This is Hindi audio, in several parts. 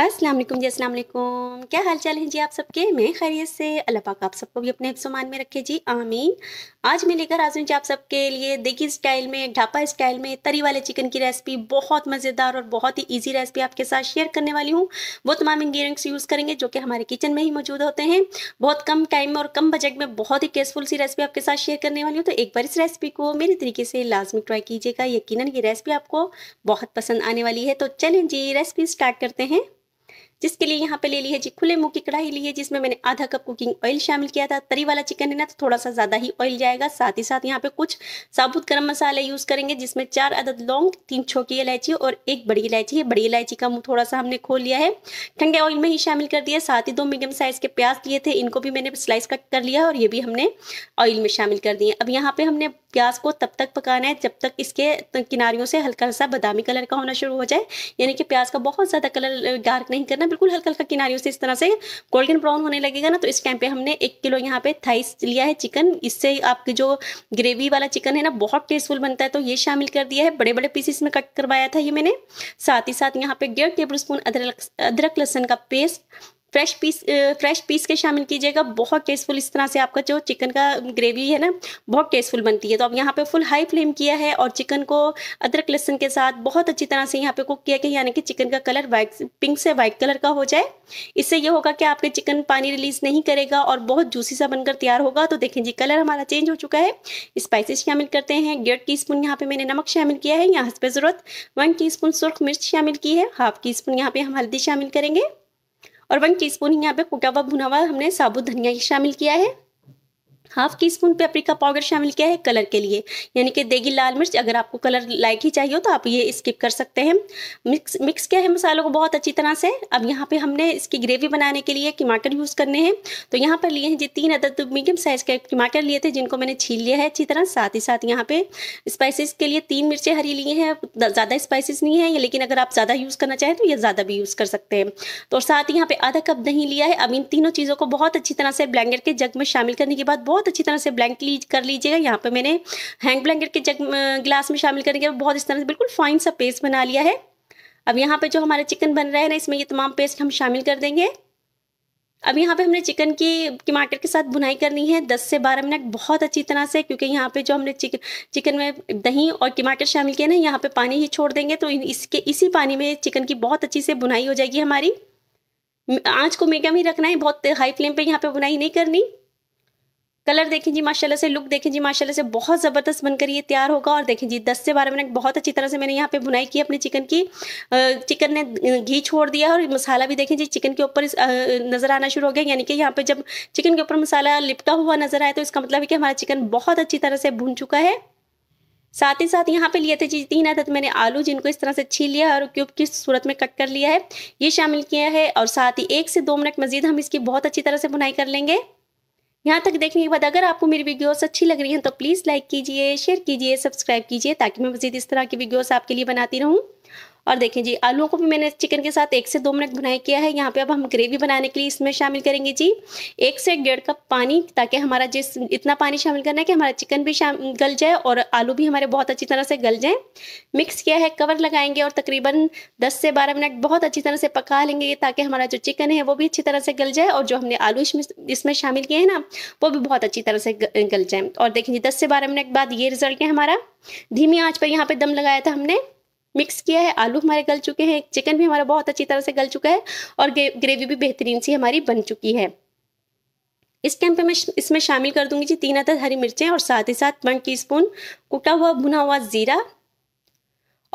अस्सलाम अस्सलाम वालेकुम क्या हाल चाल है जी आप सबके मैं खैरियत से अल्लाह पाक आप सबको भी अपने सामान में रखे जी आमीन आज मैं लेकर आज जी आप सबके लिए देखी स्टाइल में ढापा स्टाइल में तरी वाले चिकन की रेसिपी बहुत मज़ेदार और बहुत ही इजी रेसिपी आपके साथ शेयर करने वाली हूँ वो तमाम इंग्रीडियंट्स यूज़ करेंगे जो कि हमारे किचन में ही मौजूद होते हैं बहुत कम टाइम में और कम बजट में बहुत ही टेस्टफुल सी रेसिपी आपके साथ शेयर करने वाली हूँ तो एक बार इस रेसिपी को मेरे तरीके से लाजमी ट्राई कीजिएगा यकीन ये रेसिपी आपको बहुत पसंद आने वाली है तो चलें जी रेसिपी स्टार्ट करते हैं जिसके लिए यहाँ पे ले ली है जी खुले मुंह की कढ़ाई ली है जिसमें मैंने आधा कप कुकिंग ऑयल शामिल किया था तरी वाला चिकन है ना तो थोड़ा सा ज़्यादा ही ऑयल जाएगा साथ ही साथ यहाँ पे कुछ साबुत गर्म मसाले यूज़ करेंगे जिसमें चार अदद लौंग तीन छोटी इलायची और एक बड़ी इलायची है बड़ी इलायची का मुँह थोड़ा सा हमने खोल लिया है ठंडे ऑयल में ही शामिल कर दिया साथ ही दो मीडियम साइज़ के प्याज लिए थे इनको भी मैंने स्लाइस कट कर लिया और ये भी हमने ऑयल में शामिल कर दिए अब यहाँ पे हमने प्याज को तब तक पकाना है जब तक इसके किनारियों से हल्का सा बदामी कलर का होना शुरू हो जाए यानी कि प्याज का बहुत ज़्यादा कलर डार्क नहीं करना बिल्कुल हल्का हल्का किनारियों से इस तरह से गोल्डन ब्राउन होने लगेगा ना तो इस टाइम पे हमने एक किलो यहाँ पे थाइस लिया है चिकन इससे आपके जो ग्रेवी वाला चिकन है ना बहुत टेस्टफुल बनता है तो ये शामिल कर दिया है बड़े बड़े पीसेस में कट करवाया था ये मैंने साथ ही साथ यहाँ पे डेढ़ टेबल स्पून अदरक अदरक लहसन का paste fresh piece fresh piece के शामिल कीजिएगा बहुत टेस्टफुल इस तरह से आपका जो चिकन का ग्रेवी है ना बहुत टेस्टफुल बनती है तो अब यहाँ पे फुल हाई फ्लेम किया है और चिकन को अदरक लहसुन के साथ बहुत अच्छी तरह से यहाँ पे कुक किया कि यानी कि चिकन का कलर वाइट पिंक से वाइट कलर का हो जाए इससे ये होगा कि आपके चिकन पानी रिलीज नहीं करेगा और बहुत जूसी सा बनकर तैयार होगा तो देखें जी कलर हमारा चेंज हो चुका है स्पाइसिस शामिल करते हैं डेढ़ टी स्पून यहाँ पे मैंने नमक शामिल किया है यहाँ पे ज़रूरत वन टी स्पून सुर्ख मिर्च शामिल की है हाफ टी स्पून यहाँ पे हम हल्दी शामिल करेंगे और वन टीस्पून यहाँ पे कुटा हुआ भुना हुआ हमने साबुत धनिया शामिल किया है half teaspoon paprika powder शामिल किया है कलर के लिए यानी कि देगी लाल मिर्च अगर आपको कलर लाइट ही चाहिए हो तो आप ये स्किप कर सकते हैं मिक्स मिक्स किया है मसालों को बहुत अच्छी तरह से अब यहाँ पे हमने इसकी ग्रेवी बनाने के लिए टमाटर यूज़ करने हैं तो यहाँ पर लिए हैं जी तीन अदद तो मीडियम साइज़ के टमाटर लिए थे जिनको मैंने छील लिया है अच्छी तरह साथ ही साथ यहाँ पे स्पाइसिस के लिए तीन मिर्चें हरी लिए हैं ज़्यादा स्पाइसिस नहीं है लेकिन अगर आप ज़्यादा यूज़ करना चाहें तो ये ज़्यादा भी यूज़ कर सकते हैं तो साथ ही यहाँ पे आधा कप दही लिया है अब इन तीनों चीज़ों को बहुत अच्छी तरह से ब्लैंडर के जग में शामिल करने के बाद बहुत बहुत अच्छी तरह से ब्लैंक कर लीजिएगा यहाँ पर मैंने हैंग ब्लैंकेट के जग ग्लास में शामिल करेंगे बहुत इस तरह से बिल्कुल फाइन सा पेस्ट बना लिया है अब यहाँ पे जो हमारे चिकन बन रहा है ना इसमें ये तमाम पेस्ट हम शामिल कर देंगे अब यहाँ पे हमने चिकन की टमाटर के साथ बुनाई करनी है 10 से 12 मिनट बहुत अच्छी तरह से क्योंकि यहाँ पे जो हमने चिकन चिकन में दही और टमाटर शामिल किए ना यहाँ पे पानी ही छोड़ देंगे तो इसके इसी पानी में चिकन की बहुत अच्छी से बुनाई हो जाएगी हमारी आँच को मीडियम ही रखना है बहुत हाई फ्लेम पर यहाँ पर बुनाई नहीं करनी कलर देखें जी माशाल्लाह से लुक देखें जी माशाल्लाह से बहुत ज़बरदस्त बनकर ये तैयार होगा और देखें जी दस से बारह मिनट बहुत अच्छी तरह से मैंने यहाँ पे बुनाई की अपने चिकन की चिकन ने घी छोड़ दिया और मसाला भी देखें जी चिकन के ऊपर नज़र आना शुरू हो गया यानी कि यहाँ पे जब चिकन के ऊपर मसाला लिपटा हुआ नज़र आया तो इसका मतलब है कि हमारा चिकन बहुत अच्छी तरह से भुन चुका है साथ ही साथ यहाँ पे लिए थे जी तीन आदत मैंने आलू जिनको इस तरह से छील लिया और क्यूब की सूरत में कट कर लिया है ये शामिल किया है और साथ ही एक से दो मिनट मजीद हम इसकी बहुत अच्छी तरह से बुनाई कर लेंगे यहाँ तक देखने के बाद अगर आपको मेरी वीडियोस अच्छी लग रही हैं तो प्लीज़ लाइक कीजिए शेयर कीजिए सब्सक्राइब कीजिए ताकि मैं मज़ीद इस तरह की वीडियोस आपके लिए बनाती रहूँ और देखें जी आलूओं को भी मैंने चिकन के साथ एक से दो मिनट भुनाई किया है यहाँ पे अब हम ग्रेवी बनाने के लिए इसमें शामिल करेंगे जी एक से डेढ़ कप पानी ताकि हमारा जिस इतना पानी शामिल करना है कि हमारा चिकन भी गल जाए और आलू भी हमारे बहुत अच्छी तरह से गल जाए मिक्स किया है कवर लगाएंगे और तकरीबन दस से बारह मिनट बहुत अच्छी तरह से पका लेंगे ताकि हमारा जो चिकन है वो भी अच्छी तरह से गल जाए और जो हमने आलू इसमें इसमें शामिल किए हैं ना वो भी बहुत अच्छी तरह से गल जाए और देखें जी दस से बारह मिनट बाद ये रिजल्ट है हमारा धीमी आंच पर यहाँ पे दम लगाया था हमने मिक्स किया है आलू हमारे गल चुके हैं चिकन भी हमारा बहुत अच्छी तरह से गल चुका है और ग्रेवी भी बेहतरीन सी हमारी बन चुकी है इस टाइम पे मैं इसमें शामिल कर दूंगी जी तीन अदद हरी मिर्चें और साथ ही साथ वन टीस्पून कुटा हुआ भुना हुआ ज़ीरा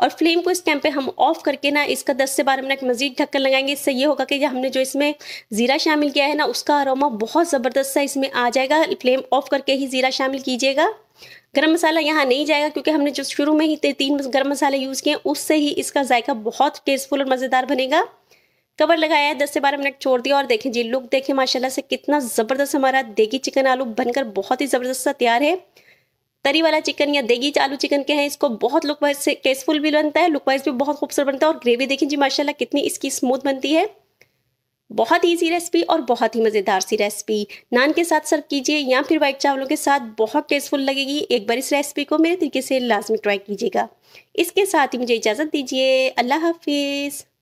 और फ्लेम को इस टाइम पे हम ऑफ करके ना इसका 10 से 12 मिनट मजीद ढक्कन लगाएंगे इससे ये होगा कि हमने जो इसमें ज़ीरा शामिल किया है ना उसका अरोमा बहुत ज़बरदस्त सा इसमें आ जाएगा फ्लेम ऑफ करके ही ज़ीरा शामिल कीजिएगा गरम मसाला यहाँ नहीं जाएगा क्योंकि हमने जो शुरू में ही तीन गरम मसाले यूज़ किए उससे ही इसका जायका बहुत टेस्टफुल और मज़ेदार बनेगा कवर लगाया है दस से बारह मिनट छोड़ दिया और देखें जी लुक देखें माशाल्लाह से कितना ज़बरदस्त हमारा देगी चिकन आलू बनकर बहुत ही ज़बरदस्त सा तैयार है तरी वाला चिकन या देगी आलू चिकन के हैं इसको बहुत लुक वाइज से टेस्टफुल भी बनता है लुक वाइज भी बहुत खूबसूरत बनता है और ग्रेवी देखें जी माशाल्लाह कितनी इसकी स्मूथ बनती है बहुत ईजी रेसिपी और बहुत ही मज़ेदार सी रेसिपी नान के साथ सर्व कीजिए या फिर वाइट चावलों के साथ बहुत टेस्टफुल लगेगी एक बार इस रेसिपी को मेरे तरीके से लाजमी ट्राई कीजिएगा इसके साथ ही मुझे इजाज़त दीजिए अल्लाह हाफिज़